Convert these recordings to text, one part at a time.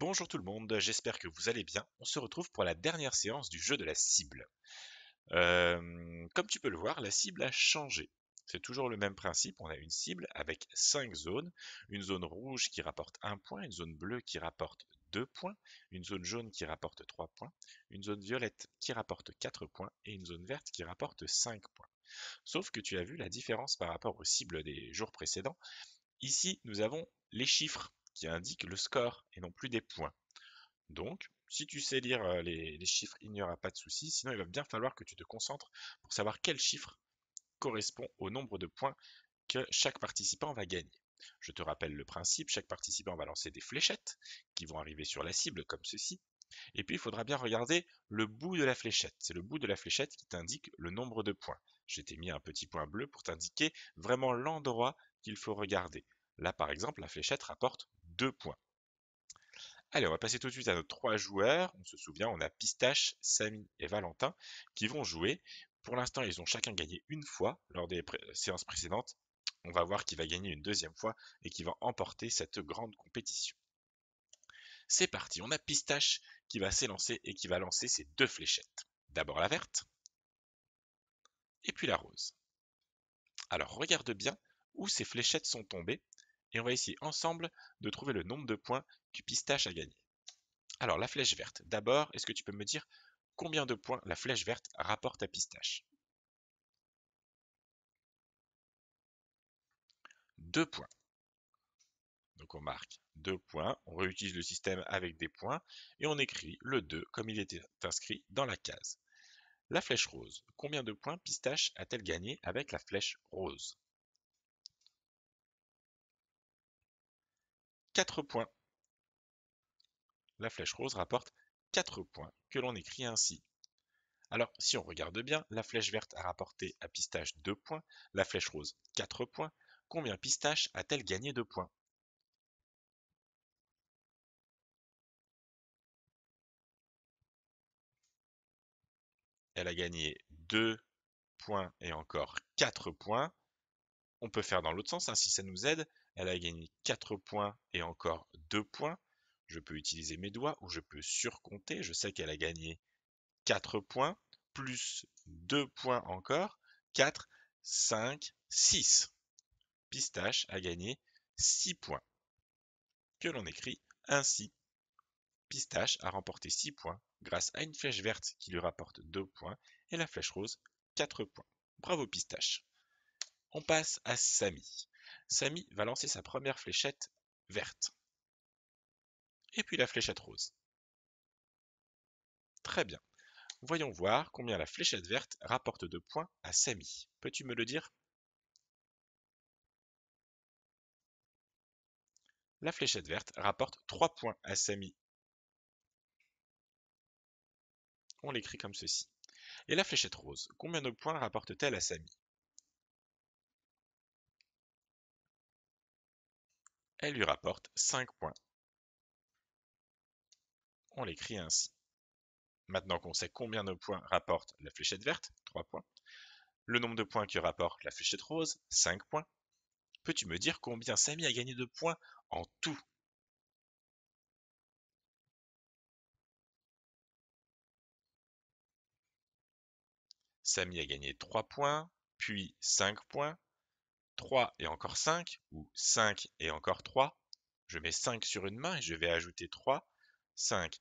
Bonjour tout le monde, j'espère que vous allez bien. On se retrouve pour la dernière séance du jeu de la cible. Euh, comme tu peux le voir, la cible a changé. C'est toujours le même principe, on a une cible avec 5 zones, une zone rouge qui rapporte 1 point, une zone bleue qui rapporte 2 points, une zone jaune qui rapporte 3 points, une zone violette qui rapporte 4 points et une zone verte qui rapporte 5 points. Sauf que tu as vu la différence par rapport aux cibles des jours précédents. Ici, nous avons les chiffres qui indique le score et non plus des points. Donc, si tu sais lire euh, les, chiffres, il n'y aura pas de souci. Sinon, il va bien falloir que tu te concentres pour savoir quel chiffre correspond au nombre de points que chaque participant va gagner. Je te rappelle le principe, chaque participant va lancer des fléchettes qui vont arriver sur la cible comme ceci. Et puis il faudra bien regarder le bout de la fléchette. C'est le bout de la fléchette qui t'indique le nombre de points. Je mis un petit point bleu pour t'indiquer vraiment l'endroit qu'il faut regarder. Là par exemple, la fléchette rapporte points. Allez, on va passer tout de suite à nos trois joueurs. On se souvient, on a Pistache, Samy et Valentin qui vont jouer. Pour l'instant, ils ont chacun gagné une fois lors des euh, séances précédentes. On va voir qui va gagner une deuxième fois et qui va emporter cette grande compétition. C'est parti, on a Pistache qui va s'élancer et qui va lancer ses deux fléchettes. D'abord la verte et puis la rose. Alors regarde bien où ces fléchettes sont tombées et on va essayer ensemble de trouver le nombre de points que pistache a gagné. Alors, la flèche verte. D'abord, est-ce que tu peux me dire combien de points la flèche verte rapporte à pistache Deux points. Donc on marque deux points, on réutilise le système avec des points et on écrit le 2 comme il était inscrit dans la case. La flèche rose. Combien de points pistache a-t-elle gagné avec la flèche rose 4 points. La flèche rose rapporte 4 points, que l'on écrit ainsi. Alors, si on regarde bien, la flèche verte a rapporté à Pistache 2 points, la flèche rose 4 points. Combien Pistache a-t-elle gagné de points Elle a gagné 2 points et encore 4 points. On peut faire dans l'autre sens, ainsi hein, si ça nous aide. Elle a gagné 4 points et encore 2 points. Je peux utiliser mes doigts ou je peux surcompter. Je sais qu'elle a gagné 4 points, plus 2 points encore. 4, 5, 6. Pistache a gagné 6 points. Que l'on écrit ainsi. Pistache a remporté 6 points grâce à une flèche verte qui lui rapporte 2 points et la flèche rose 4 points. Bravo Pistache. On passe à Samy. Samy va lancer sa première fléchette verte. Et puis la fléchette rose. Très bien. Voyons voir combien la fléchette verte rapporte de points à Samy. Peux-tu me le dire La fléchette verte rapporte 3 points à Samy. On l'écrit comme ceci. Et la fléchette rose, combien de points rapporte-t-elle à Samy Elle lui rapporte 5 points. On l'écrit ainsi. Maintenant qu'on sait combien de points rapporte la fléchette verte, 3 points, le nombre de points que rapporte la fléchette rose, 5 points, peux-tu me dire combien Samy a gagné de points en tout Samy a gagné 3 points, puis 5 points, 3 et encore 5, ou 5 et encore 3, je mets 5 sur une main et je vais ajouter 3, 5,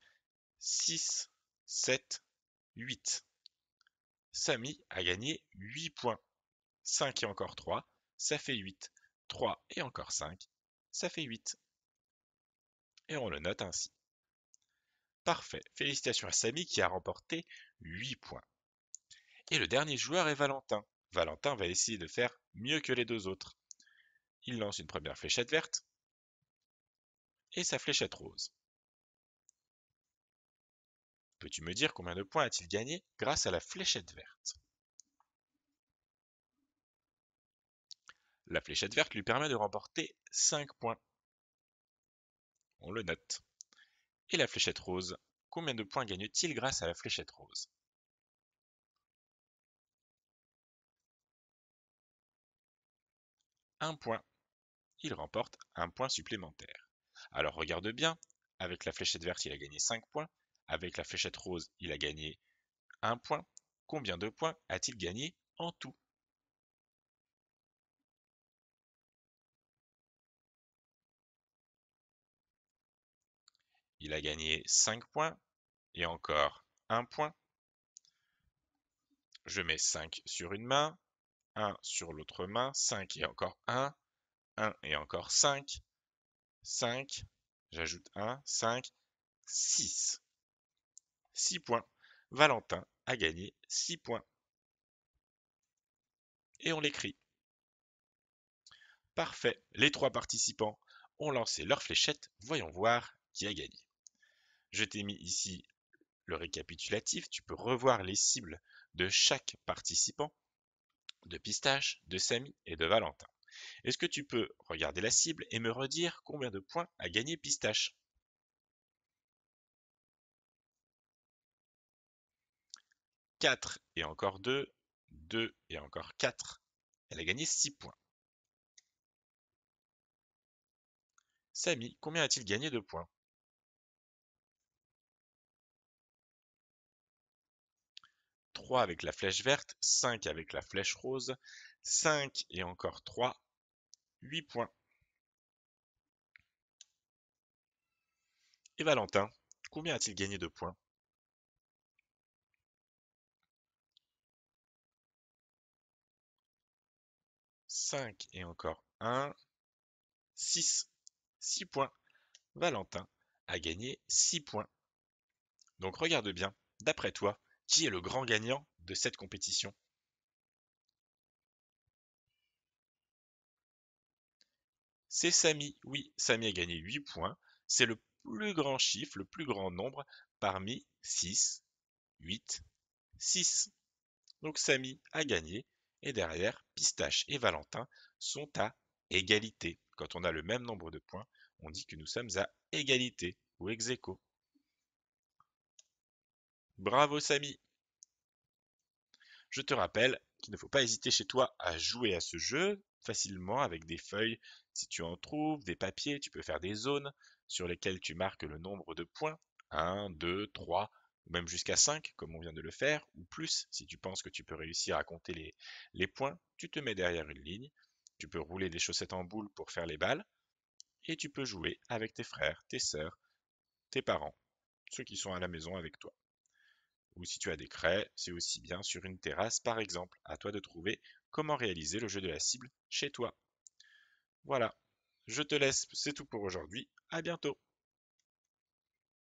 6, 7, 8. Samy a gagné 8 points. 5 et encore 3, ça fait 8. 3 et encore 5, ça fait 8. Et on le note ainsi. Parfait. Félicitations à Samy qui a remporté 8 points. Et le dernier joueur est Valentin. Valentin va essayer de faire mieux que les deux autres. Il lance une première fléchette verte et sa fléchette rose. Peux-tu me dire combien de points a-t-il gagné grâce à la fléchette verte La fléchette verte lui permet de remporter 5 points. On le note. Et la fléchette rose Combien de points gagne-t-il grâce à la fléchette rose un point. Il remporte un point supplémentaire. Alors regarde bien, avec la fléchette verte, il a gagné 5 points. Avec la fléchette rose, il a gagné 1 point. Combien de points a-t-il gagné en tout Il a gagné 5 points et encore 1 point. Je mets 5 sur une main, 1 sur l'autre main, 5 et encore 1, 1 et encore 5, 5, j'ajoute 1, 5, 6. 6 points. Valentin a gagné 6 points. Et on l'écrit. Parfait. Les trois participants ont lancé leur fléchette. Voyons voir qui a gagné. Je t'ai mis ici le récapitulatif. Tu peux revoir les cibles de chaque participant de Pistache, de Samy et de Valentin. Est-ce que tu peux regarder la cible et me redire combien de points a gagné Pistache « 4 et encore 2, 2 et encore 4. Elle a gagné 6 points. Samy, combien a-t-il gagné de points 3 avec la flèche verte, 5 avec la flèche rose, 5 et encore 3, 8 points. Et Valentin, combien a-t-il gagné de points 5 et encore 1. 6. 6 points. Valentin a gagné 6 points. Donc regarde bien, d'après toi, qui est le grand gagnant de cette compétition? C'est Samy. Oui, Samy a gagné 8 points. C'est le plus grand chiffre, le plus grand nombre parmi 6, 8, 6. Donc Samy a gagné. Et derrière, Pistache et Valentin sont à égalité. Quand on a le même nombre de points, on dit que nous sommes à égalité ou ex Bravo Samy Je te rappelle qu'il ne faut pas hésiter chez toi à jouer à ce jeu facilement avec des feuilles si tu en trouves, des papiers, tu peux faire des zones sur lesquelles tu marques le nombre de points, 1, 2, 3, même jusqu'à 5 comme on vient de le faire, ou plus si tu penses que tu peux réussir à compter les, les points, tu te mets derrière une ligne, tu peux rouler des chaussettes en boule pour faire les balles, et tu peux jouer avec tes frères, tes sœurs, tes parents, ceux qui sont à la maison avec toi ou si tu as des craies, c'est aussi bien sur une terrasse par exemple. À toi de trouver comment réaliser le jeu de la cible chez toi. Voilà, je te laisse, c'est tout pour aujourd'hui. À bientôt.